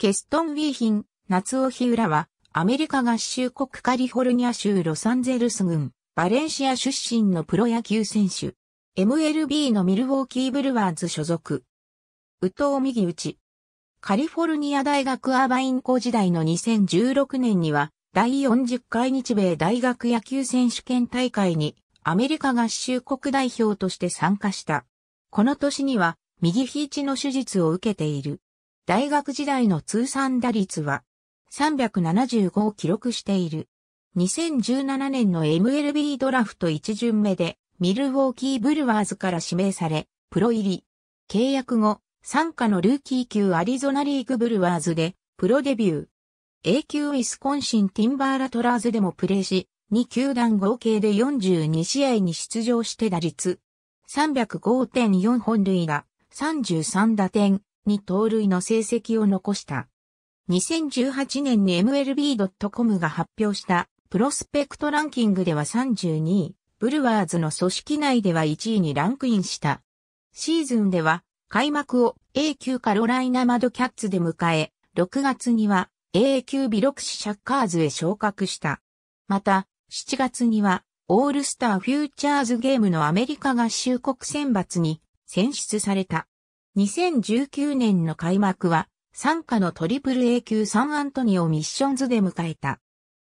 ケストン・ウィーヒン、夏尾日浦は、アメリカ合衆国カリフォルニア州ロサンゼルス郡、バレンシア出身のプロ野球選手。MLB のミルウォーキーブルワーズ所属。宇藤右内。カリフォルニア大学アーバイン校時代の2016年には、第40回日米大学野球選手権大会に、アメリカ合衆国代表として参加した。この年には、右肘の手術を受けている。大学時代の通算打率は375を記録している。2017年の MLB ドラフト1巡目でミルウォーキーブルワーズから指名され、プロ入り。契約後、参加のルーキー級アリゾナリーグブルワーズでプロデビュー。A 級ウィスコンシンティンバーラトラーズでもプレーし、2球団合計で42試合に出場して打率305.4本塁打、33打点、2盗塁の成績を残した。2018年に MLB.com が発表したプロスペクトランキングでは32位、ブルワーズの組織内では1位にランクインした。シーズンでは開幕を A 級カロライナマドキャッツで迎え、6月には A 級ビロクシシャッカーズへ昇格した。また、7月にはオールスターフューチャーズゲームのアメリカ合衆国選抜に選出された。2019年の開幕は、参加のトリプル A 級サンアントニオミッションズで迎えた。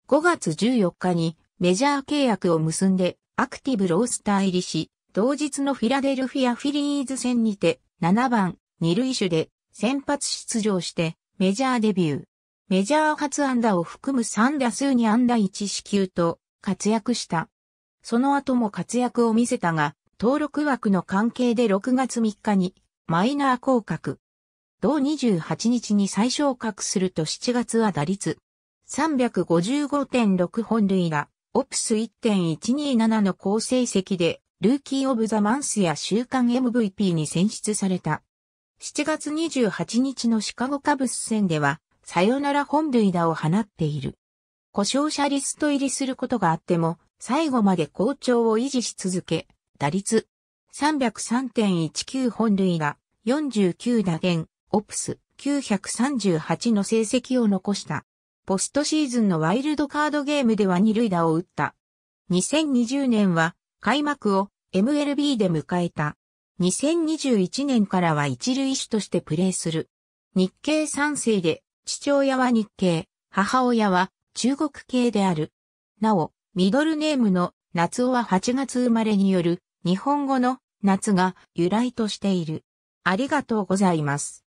5月14日にメジャー契約を結んでアクティブロースター入りし、同日のフィラデルフィアフィリーズ戦にて7番2塁手で先発出場してメジャーデビュー。メジャー初安打を含む3打数に安打1四球と活躍した。その後も活躍を見せたが、登録枠の関係で6月3日にマイナー降格。同28日に最昇格すると7月は打率355.6本塁打、オプス1.127の好成績で、ルーキー・オブ・ザ・マンスや週間 MVP に選出された。7月28日のシカゴカブス戦では、サヨナラ本塁打を放っている。故障者リスト入りすることがあっても、最後まで好調を維持し続け、打率303.19本塁打、49打点、オプス938の成績を残した。ポストシーズンのワイルドカードゲームでは二塁打を打った。2020年は開幕を MLB で迎えた。2021年からは一塁手としてプレーする。日系三世で、父親は日系、母親は中国系である。なお、ミドルネームの夏尾は8月生まれによる日本語の夏が由来としている。ありがとうございます。